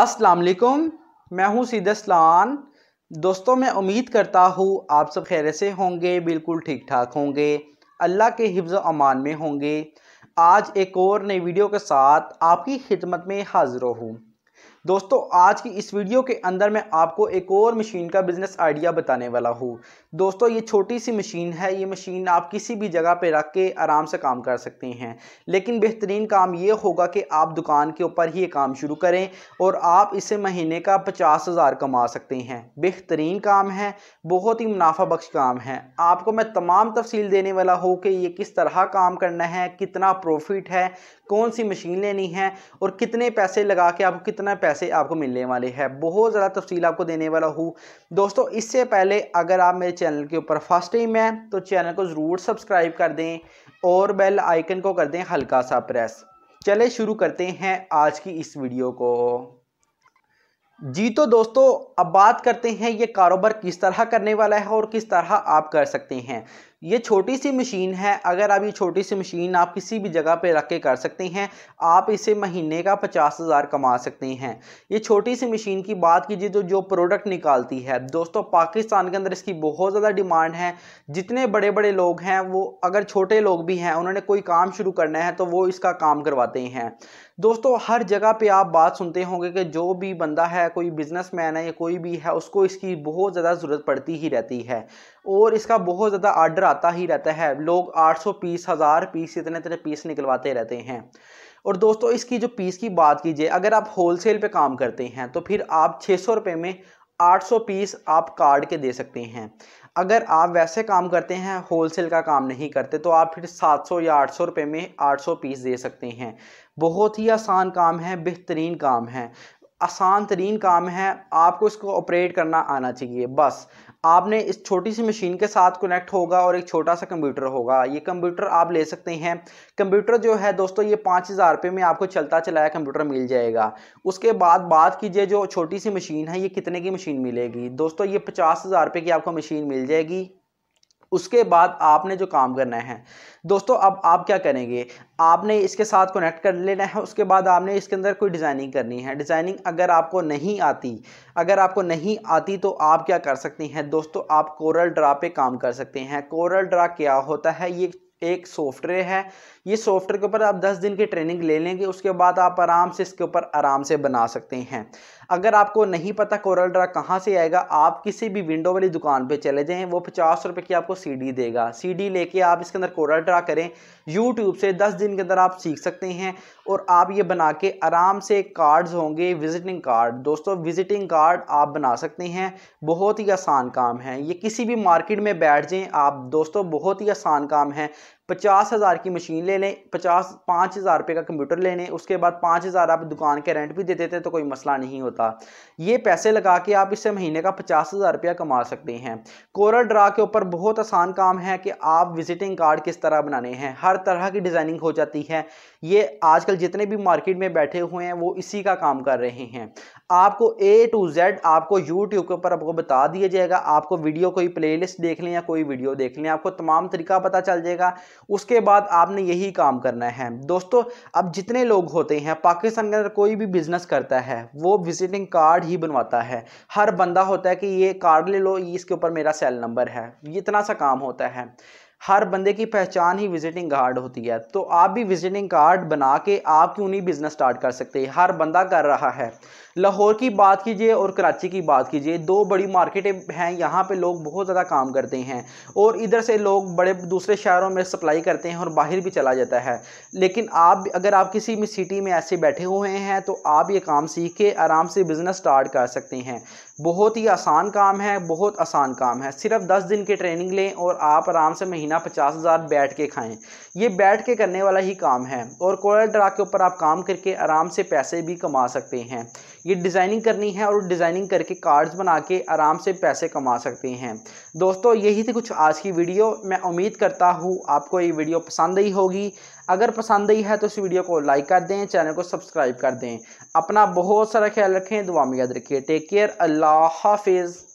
अस्सलाम वालेकुम मैं हूं सीदस्लान दोस्तों मैं उम्मीद करता हूं आप सब खैर से होंगे बिल्कुल ठीक ठाक होंगे अल्लाह के हिफ्ज़ अमान में होंगे आज एक और नई वीडियो के साथ आपकी खिदमत में हाजिर हूँ दोस्तों आज की इस वीडियो के अंदर मैं आपको एक और मशीन का बिज़नेस आइडिया बताने वाला हूँ दोस्तों ये छोटी सी मशीन है ये मशीन आप किसी भी जगह पे रख के आराम से काम कर सकते हैं लेकिन बेहतरीन काम ये होगा कि आप दुकान के ऊपर ही ये काम शुरू करें और आप इसे महीने का पचास हज़ार कमा सकते हैं बेहतरीन काम है बहुत ही मुनाफा बख्श काम है आपको मैं तमाम तफसील देने वाला हूँ कि ये किस तरह काम करना है कितना प्रॉफिट है कौन सी मशीन लेनी है और कितने पैसे लगा के आपको कितना पैसा पैसे आपको मिलने वाले हैं बहुत ज़्यादा तफसील आपको देने वाला हूँ दोस्तों इससे पहले अगर आप मेरे चैनल के ऊपर फर्स्ट टाइम हैं तो चैनल को ज़रूर सब्सक्राइब कर दें और बेल आइकन को कर दें हल्का सा प्रेस चले शुरू करते हैं आज की इस वीडियो को जी तो दोस्तों अब बात करते हैं ये कारोबार किस तरह करने वाला है और किस तरह आप कर सकते हैं ये छोटी सी मशीन है अगर आप ये छोटी सी मशीन आप किसी भी जगह पे रख के कर सकते हैं आप इसे महीने का पचास हज़ार कमा सकते हैं ये छोटी सी मशीन की बात कीजिए तो जो प्रोडक्ट निकालती है दोस्तों पाकिस्तान के अंदर इसकी बहुत ज़्यादा डिमांड है जितने बड़े बड़े लोग हैं वो अगर छोटे लोग भी हैं उन्होंने कोई काम शुरू करना है तो वो इसका काम करवाते हैं दोस्तों हर जगह पे आप बात सुनते होंगे कि जो भी बंदा है कोई बिजनेसमैन है या कोई भी है उसको इसकी बहुत ज़्यादा ज़रूरत पड़ती ही रहती है और इसका बहुत ज़्यादा आर्डर आता ही रहता है लोग 800 पीस हज़ार पीस इतने इतने पीस निकलवाते रहते हैं और दोस्तों इसकी जो पीस की बात कीजिए अगर आप होलसेल पे काम करते हैं तो फिर आप छः सौ में 800 पीस आप कार्ड के दे सकते हैं अगर आप वैसे काम करते हैं होलसेल का काम नहीं करते तो आप फिर 700 या 800 रुपए में 800 पीस दे सकते हैं बहुत ही आसान काम है बेहतरीन काम है आसान तरीन काम है आपको इसको ऑपरेट करना आना चाहिए बस आपने इस छोटी सी मशीन के साथ कनेक्ट होगा और एक छोटा सा कंप्यूटर होगा ये कंप्यूटर आप ले सकते हैं कंप्यूटर जो है दोस्तों ये पाँच हज़ार रुपये में आपको चलता चलाया कंप्यूटर मिल जाएगा उसके बाद बात कीजिए जो छोटी सी मशीन है ये कितने की मशीन मिलेगी दोस्तों ये पचास हज़ार रुपये की आपको मशीन मिल जाएगी उसके बाद आपने जो काम करना है दोस्तों अब आप क्या करेंगे आपने इसके साथ कनेक्ट कर लेना है उसके बाद आपने इसके अंदर कोई डिज़ाइनिंग करनी है डिज़ाइनिंग अगर आपको नहीं आती अगर आपको नहीं आती तो आप क्या कर सकती हैं दोस्तों आप कोरल ड्रा पे काम कर सकते हैं कोरल ड्रा क्या होता है ये एक सॉफ्टवेयर है ये सॉफ्टवेयर के ऊपर आप दस दिन की ट्रेनिंग ले लेंगे उसके बाद आप आराम से इसके ऊपर आराम से बना सकते हैं अगर आपको नहीं पता कोरल ड्रा कहाँ से आएगा आप किसी भी विंडो वाली दुकान पे चले जाएं वो पचास रुपये की आपको सीडी देगा सीडी लेके आप इसके अंदर कोरल ड्रा करें यूट्यूब से दस दिन के अंदर आप सीख सकते हैं और आप ये बना के आराम से कार्ड्स होंगे विजिटिंग कार्ड दोस्तों विजिटिंग कार्ड आप बना सकते हैं बहुत ही आसान काम है ये किसी भी मार्केट में बैठ जाएँ आप दोस्तों बहुत ही आसान काम है पचास हज़ार की मशीन ले लें पचास पाँच हज़ार रुपये का कंप्यूटर ले लें उसके बाद पाँच हज़ार आप दुकान के रेंट भी दे देते हैं तो कोई मसला नहीं होता ये पैसे लगा के आप इससे महीने का पचास हज़ार रुपया कमा सकते हैं कोरल ड्रा के ऊपर बहुत आसान काम है कि आप विजिटिंग कार्ड किस तरह बनाने हैं हर तरह की डिज़ाइनिंग हो जाती है ये आजकल जितने भी मार्केट में बैठे हुए हैं वो इसी का काम कर रहे हैं आपको ए टू जेड आपको यूट्यूब के ऊपर आपको बता दिया जाएगा आपको वीडियो कोई प्लेलिस्ट देख लें या कोई वीडियो देख लें आपको तमाम तरीका पता चल जाएगा उसके बाद आपने यही काम करना है दोस्तों अब जितने लोग होते हैं पाकिस्तान के अंदर कोई भी बिजनेस करता है वो विजिटिंग कार्ड ही बनवाता है हर बंदा होता है कि ये कार्ड ले लो इसके ऊपर मेरा सेल नंबर है इतना सा काम होता है हर बंदे की पहचान ही विजिटिंग कार्ड होती है तो आप भी विजिटिंग कार्ड बना के आप क्यों नहीं बिज़नेस स्टार्ट कर सकते हर बंदा कर रहा है लाहौर की बात कीजिए और कराची की बात कीजिए दो बड़ी मार्केटें हैं यहाँ पे लोग बहुत ज़्यादा काम करते हैं और इधर से लोग बड़े दूसरे शहरों में सप्लाई करते हैं और बाहर भी चला जाता है लेकिन आप अगर आप किसी भी सिटी में ऐसे बैठे हुए हैं तो आप ये काम सीख के आराम से बिज़नेस स्टार्ट कर सकते हैं बहुत ही आसान काम है बहुत आसान काम है सिर्फ दस दिन की ट्रेनिंग लें और आप आराम से महीने महीना पचास हज़ार बैठ के खाएं ये बैठ के करने वाला ही काम है और कोयल ड्रा के ऊपर आप काम करके आराम से पैसे भी कमा सकते हैं ये डिज़ाइनिंग करनी है और डिज़ाइनिंग करके कार्ड्स बना के आराम से पैसे कमा सकते हैं दोस्तों यही थी कुछ आज की वीडियो मैं उम्मीद करता हूँ आपको ये वीडियो पसंद आई होगी अगर पसंद आई है तो इस वीडियो को लाइक कर दें चैनल को सब्सक्राइब कर दें अपना बहुत सारा ख्याल रखें दुआ में याद रखिए टेक केयर अल्लाह हाफिज़